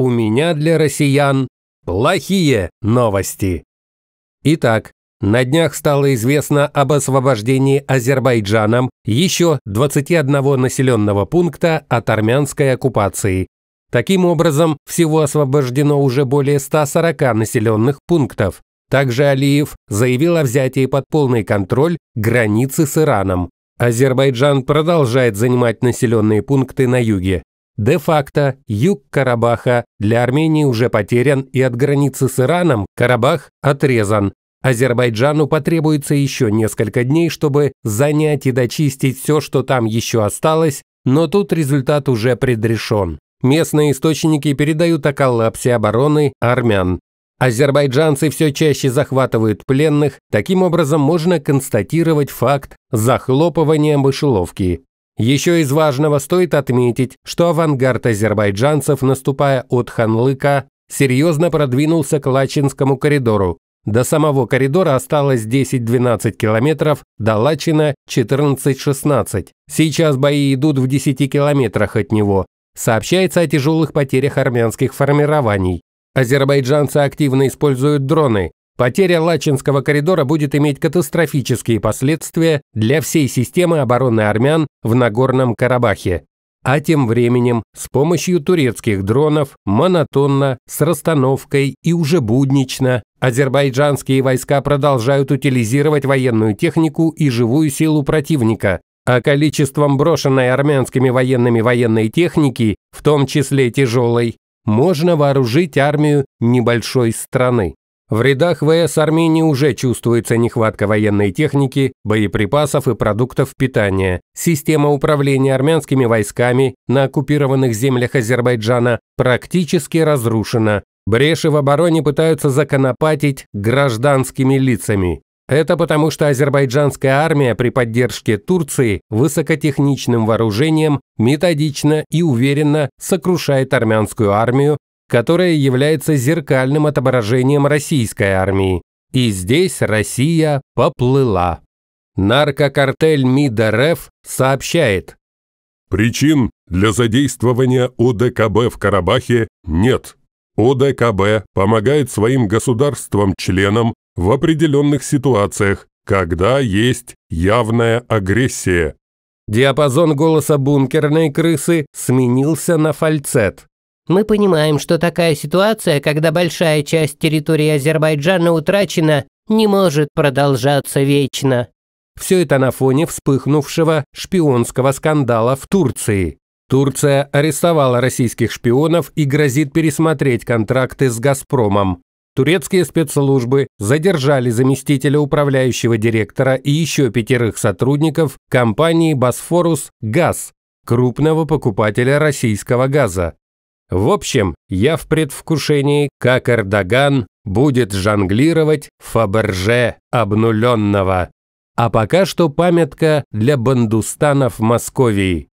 у меня для россиян плохие новости. Итак, на днях стало известно об освобождении Азербайджаном еще 21 населенного пункта от армянской оккупации. Таким образом, всего освобождено уже более 140 населенных пунктов. Также Алиев заявил о взятии под полный контроль границы с Ираном. Азербайджан продолжает занимать населенные пункты на юге. Де-факто юг Карабаха для Армении уже потерян и от границы с Ираном Карабах отрезан. Азербайджану потребуется еще несколько дней, чтобы занять и дочистить все, что там еще осталось, но тут результат уже предрешен. Местные источники передают о коллапсе обороны армян. Азербайджанцы все чаще захватывают пленных, таким образом можно констатировать факт захлопывания мышеловки. Еще из важного стоит отметить, что авангард азербайджанцев, наступая от Ханлыка, серьезно продвинулся к Лачинскому коридору. До самого коридора осталось 10-12 километров, до Лачина 14-16. Сейчас бои идут в 10 километрах от него. Сообщается о тяжелых потерях армянских формирований. Азербайджанцы активно используют дроны. Потеря Лачинского коридора будет иметь катастрофические последствия для всей системы обороны армян в Нагорном Карабахе. А тем временем, с помощью турецких дронов, монотонно, с расстановкой и уже буднично, азербайджанские войска продолжают утилизировать военную технику и живую силу противника, а количеством брошенной армянскими военными военной техники, в том числе тяжелой, можно вооружить армию небольшой страны. В рядах ВС Армении уже чувствуется нехватка военной техники, боеприпасов и продуктов питания. Система управления армянскими войсками на оккупированных землях Азербайджана практически разрушена. Бреши в обороне пытаются законопатить гражданскими лицами. Это потому, что азербайджанская армия при поддержке Турции высокотехничным вооружением методично и уверенно сокрушает армянскую армию которая является зеркальным отображением российской армии. И здесь Россия поплыла. Наркокартель МИД-РФ сообщает. Причин для задействования ОДКБ в Карабахе нет. ОДКБ помогает своим государствам-членам в определенных ситуациях, когда есть явная агрессия. Диапазон голоса бункерной крысы сменился на фальцет. Мы понимаем, что такая ситуация, когда большая часть территории Азербайджана утрачена, не может продолжаться вечно. Все это на фоне вспыхнувшего шпионского скандала в Турции. Турция арестовала российских шпионов и грозит пересмотреть контракты с «Газпромом». Турецкие спецслужбы задержали заместителя управляющего директора и еще пятерых сотрудников компании «Босфорус Газ», крупного покупателя российского газа. В общем, я в предвкушении, как Эрдоган будет жонглировать Фаберже обнуленного. А пока что памятка для бандустанов Московии.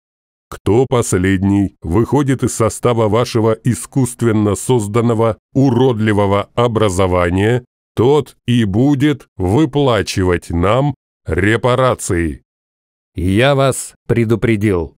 Кто последний выходит из состава вашего искусственно созданного уродливого образования, тот и будет выплачивать нам репарации. Я вас предупредил.